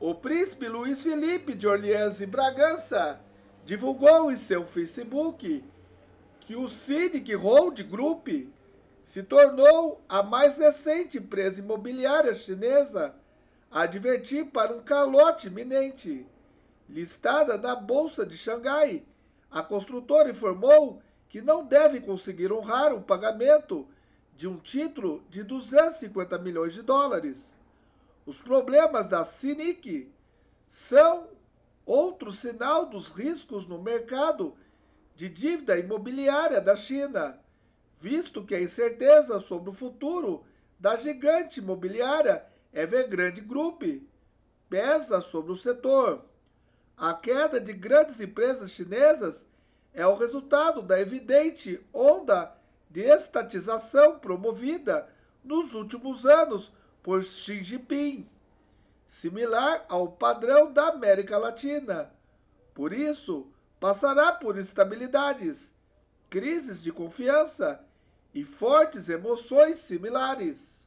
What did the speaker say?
O príncipe Luiz Felipe de Orleans e Bragança divulgou em seu Facebook que o Cidic Hold Group se tornou a mais recente empresa imobiliária chinesa a advertir para um calote iminente. Listada na Bolsa de Xangai, a construtora informou que não deve conseguir honrar o pagamento de um título de 250 milhões de dólares. Os problemas da Sinic são outro sinal dos riscos no mercado de dívida imobiliária da China, visto que a incerteza sobre o futuro da gigante imobiliária Evergrande é Group pesa sobre o setor. A queda de grandes empresas chinesas é o resultado da evidente onda de estatização promovida nos últimos anos por Xi Jinping, similar ao padrão da América Latina. Por isso, passará por instabilidades, crises de confiança e fortes emoções similares.